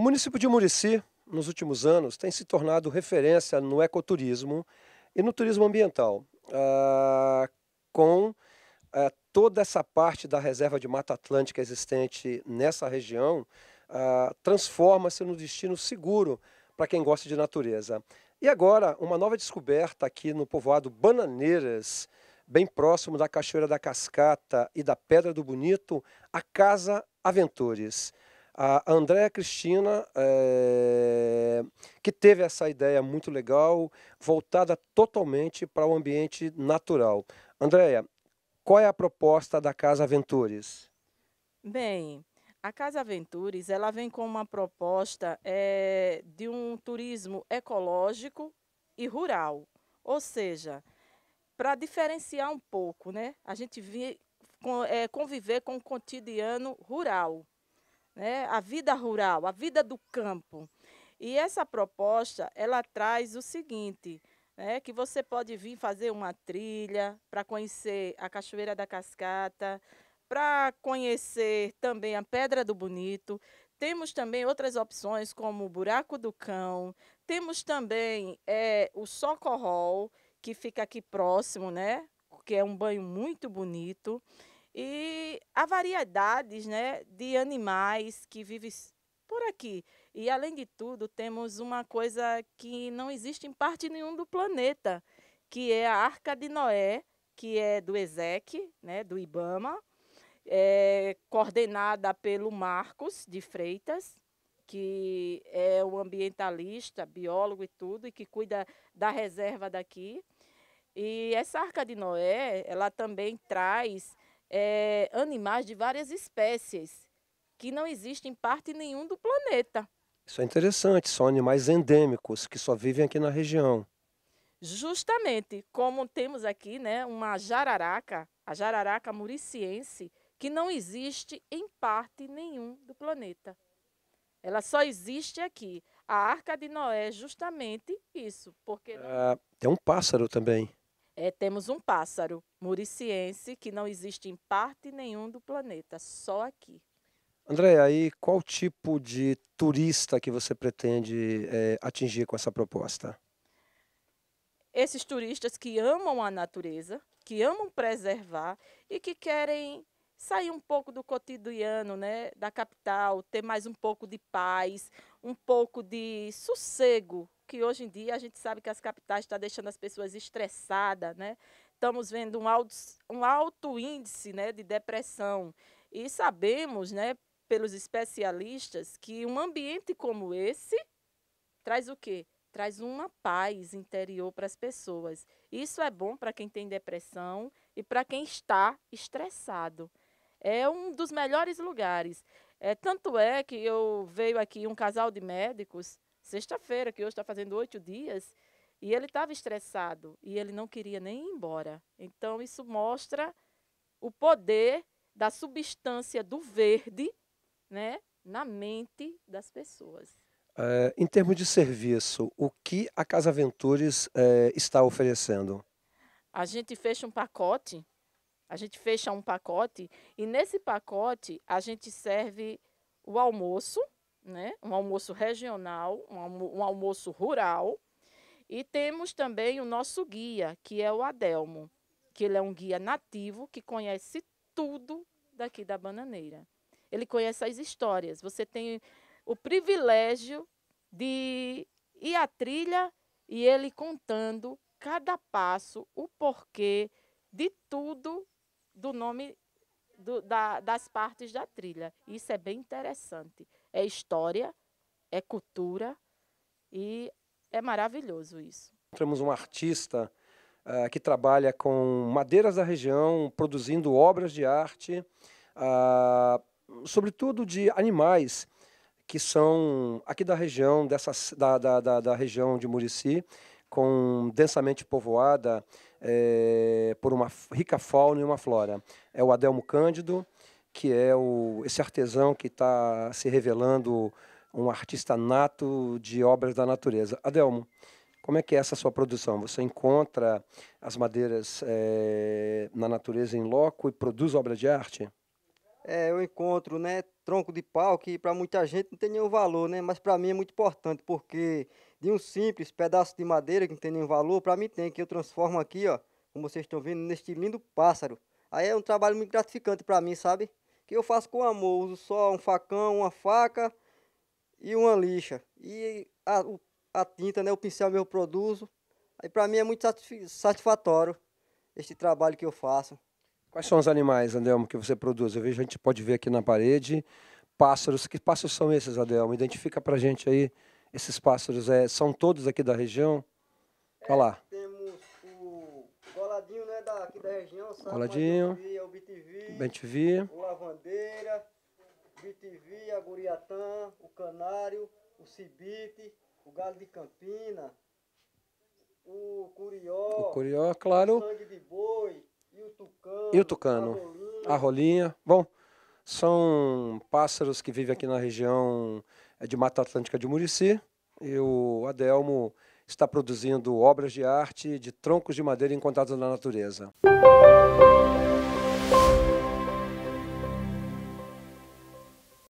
O município de Murici, nos últimos anos, tem se tornado referência no ecoturismo e no turismo ambiental, ah, com ah, toda essa parte da reserva de Mata Atlântica existente nessa região, ah, transforma-se num destino seguro para quem gosta de natureza. E agora, uma nova descoberta aqui no povoado Bananeiras, bem próximo da Cachoeira da Cascata e da Pedra do Bonito, a Casa Aventures a Andréa Cristina, é, que teve essa ideia muito legal, voltada totalmente para o ambiente natural. Andréa, qual é a proposta da Casa Aventures? Bem, a Casa Aventures ela vem com uma proposta é, de um turismo ecológico e rural, ou seja, para diferenciar um pouco, né? A gente vi, é, conviver com o cotidiano rural né, a vida rural, a vida do campo. E essa proposta, ela traz o seguinte, né, que você pode vir fazer uma trilha para conhecer a Cachoeira da Cascata, para conhecer também a Pedra do Bonito. Temos também outras opções, como o Buraco do Cão. Temos também é, o Socorro que fica aqui próximo, né? Que é um banho muito bonito. E há variedades né, de animais que vivem por aqui. E, além de tudo, temos uma coisa que não existe em parte nenhuma do planeta, que é a Arca de Noé, que é do ESEC, né, do IBAMA, é, coordenada pelo Marcos de Freitas, que é um ambientalista, biólogo e tudo, e que cuida da reserva daqui. E essa Arca de Noé, ela também traz é, animais de várias espécies que não existem em parte nenhum do planeta. Isso é interessante, são animais endêmicos que só vivem aqui na região. Justamente, como temos aqui, né, uma jararaca, a jararaca muriciense, que não existe em parte nenhum do planeta. Ela só existe aqui. A Arca de Noé é justamente isso, porque... é tem um pássaro também é, temos um pássaro muriciense que não existe em parte nenhum do planeta, só aqui. André, aí qual tipo de turista que você pretende é, atingir com essa proposta? Esses turistas que amam a natureza, que amam preservar e que querem sair um pouco do cotidiano, né, da capital, ter mais um pouco de paz, um pouco de sossego que hoje em dia a gente sabe que as capitais estão tá deixando as pessoas estressadas, né? Estamos vendo um alto, um alto índice né, de depressão. E sabemos, né, pelos especialistas, que um ambiente como esse traz o quê? Traz uma paz interior para as pessoas. Isso é bom para quem tem depressão e para quem está estressado. É um dos melhores lugares. É, tanto é que eu veio aqui um casal de médicos sexta-feira, que hoje está fazendo oito dias, e ele estava estressado e ele não queria nem ir embora. Então, isso mostra o poder da substância do verde né, na mente das pessoas. É, em termos de serviço, o que a Casa Ventures é, está oferecendo? A gente fecha um pacote, a gente fecha um pacote, e nesse pacote a gente serve o almoço, né? um almoço regional, um, almo um almoço rural. E temos também o nosso guia, que é o Adelmo, que ele é um guia nativo que conhece tudo daqui da bananeira. Ele conhece as histórias. Você tem o privilégio de ir à trilha e ele contando cada passo, o porquê de tudo do nome do, da, das partes da trilha. Isso é bem interessante é história, é cultura e é maravilhoso isso. Temos um artista uh, que trabalha com madeiras da região, produzindo obras de arte, uh, sobretudo de animais que são aqui da região, dessa, da, da, da, da região de Murici, com densamente povoada é, por uma rica fauna e uma flora. É o Adelmo Cândido, que é o, esse artesão que está se revelando um artista nato de obras da natureza. Adelmo, como é que é essa sua produção? Você encontra as madeiras é, na natureza em loco e produz obras de arte? É, eu encontro, né, tronco de pau que para muita gente não tem nenhum valor, né, mas para mim é muito importante porque de um simples pedaço de madeira que não tem nenhum valor, para mim tem que eu transformo aqui, ó, como vocês estão vendo neste lindo pássaro. Aí é um trabalho muito gratificante para mim, sabe? que eu faço com amor, uso só um facão, uma faca e uma lixa. E a, a tinta, né, o pincel meu produzo. Aí para mim é muito satisfatório este trabalho que eu faço. Quais são os animais, Adelmo, que você produz? Eu vejo, a gente pode ver aqui na parede, pássaros. Que pássaros são esses, Adelmo? Identifica a gente aí esses pássaros. É, são todos aqui da região? Olha é, lá aqui da região, sabe? Coladinho. O BTV, BTV. O Lavandeira, BTV, a Guriatã, o Canário, o Cibite, o Galo de Campina, o Curió. O Curió, claro. O Sangue de Boi e o Tucano. E o Tucano. A Rolinha. A rolinha. Bom, são pássaros que vivem aqui na região é, de Mata Atlântica de Murici. E o Adelmo está produzindo obras de arte de troncos de madeira encontrados na natureza.